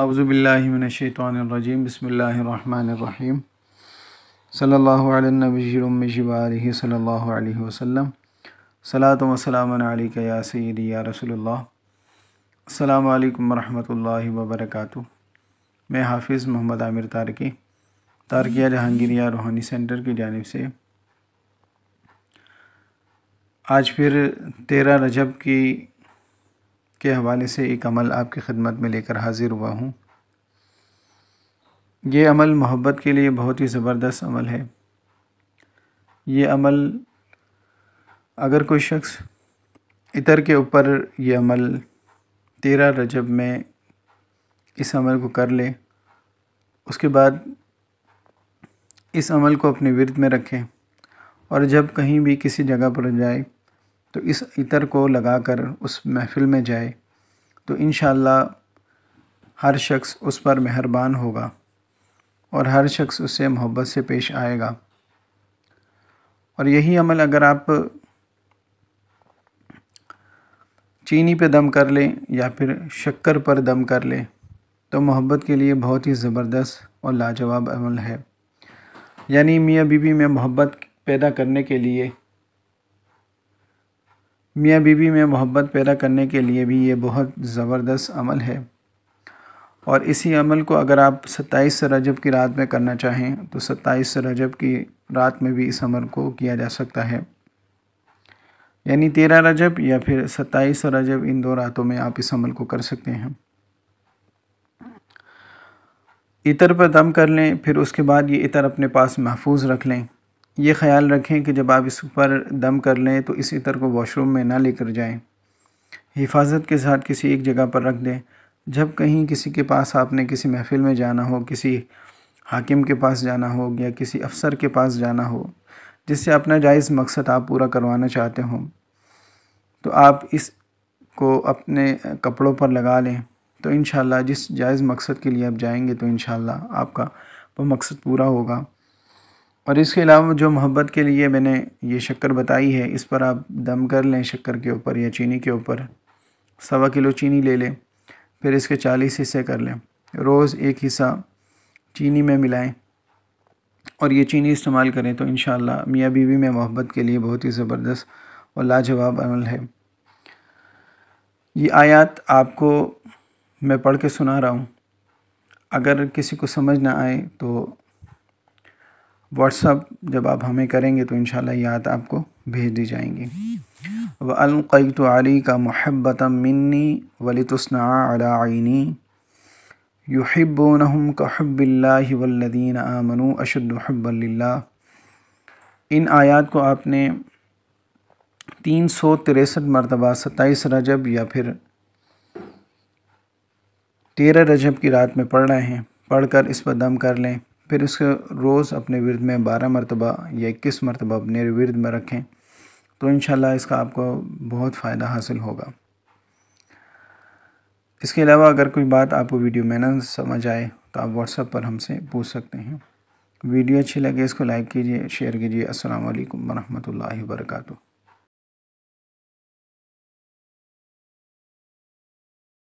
आउज़बिल्लिमिनशैतरजीम बसमीम सल्ला नबीम वसम सलात वसलाम या सैदी या अल्लाम वबरक मैं हाफिज़ मोहम्मद आमिर तारकी तारकिया जहांगीरिया रूहानी सेंटर की जानब से आज फिर तेरह रजब की के हवाले से एक अमल आपकी खिदमत में लेकर हाजिर हुआ हूँ ये अमल मोहब्बत के लिए बहुत ही ज़बरदस्त अमल है ये अमल अगर कोई शख्स इतर के ऊपर ये अमल तेरह रजब में इस अमल को कर ले उसके बाद इस अमल को अपने विरद में रखें और जब कहीं भी किसी जगह पर जाए तो इस इतर को लगाकर उस महफिल में जाए तो इन हर शख्स उस पर मेहरबान होगा और हर शख्स उससे मोहब्बत से पेश आएगा और यही अमल अगर आप चीनी पे दम कर लें या फिर शक्कर पर दम कर लें तो मोहब्बत के लिए बहुत ही ज़बरदस्त और लाजवाब अमल है यानी मियाँ बीबी में मोहब्बत पैदा करने के लिए मियाँ बीबी में मोहब्बत पैदा करने के लिए भी ये बहुत ज़बरदस्त अमल है और इसी अमल को अगर आप 27 रजब की रात में करना चाहें तो 27 रजब की रात में भी इस अमल को किया जा सकता है यानी तेरह रजब या फिर सत्ताईस रजब इन दो रातों में आप इस अमल को कर सकते हैं इतर पर दम कर लें फिर उसके बाद ये इतर अपने पास महफूज रख लें ये ख्याल रखें कि जब आप इस पर दम कर लें तो इस इतर को वॉशरूम में ना लेकर जाएं। हिफाजत के साथ किसी एक जगह पर रख दें जब कहीं किसी के पास आपने किसी महफ़िल में जाना हो किसी हाकिम के पास जाना हो या किसी अफसर के पास जाना हो जिससे अपना जायज़ मकसद आप पूरा करवाना चाहते हों तो आप इस को अपने कपड़ों पर लगा लें तो इन जिस जायज़ मकसद के लिए आप जाएंगे तो इन आपका वो मकसद पूरा होगा और इसके अलावा जो मोहब्बत के लिए मैंने ये शक्कर बताई है इस पर आप दम कर लें शक्कर के ऊपर या चीनी के ऊपर सवा किलो चीनी ले लें फिर इसके चालीस हिस्से कर लें रोज़ एक हिस्सा चीनी में मिलाएं और ये चीनी इस्तेमाल करें तो इन मियाँ बीवी में मोहब्बत के लिए बहुत ही ज़बरदस्त और लाजवाब अमल है ये आयत आपको मैं पढ़ के सुना रहा हूँ अगर किसी को समझ ना आए तो व्हाट्सअप जब आप हमें करेंगे तो इन याद आपको भेज दी जाएंगी व तो अली का महब्बत मिन्नी वली तस्ना अलाइनी का कहबिल्ला वल्लिन आमनु अशदहबल्ला इन आयत को आपने तीन सौ तिरसठ मरतबा सत्ताईस रजब या फिर तेरह रजब की रात में पढ़ रहे हैं पढ़कर इस पर दम कर लें फिर इसको रोज़ अपने विरद में बारह मरतबा या इक्कीस मरतबा अपने विरद में रखें तो इन इसका आपको बहुत फ़ायदा हासिल होगा इसके अलावा अगर कोई बात आपको वीडियो में न समझ आए तो आप व्हाट्सएप पर हमसे पूछ सकते हैं वीडियो अच्छी लगे इसको लाइक कीजिए शेयर कीजिए असल वरहमल वर्का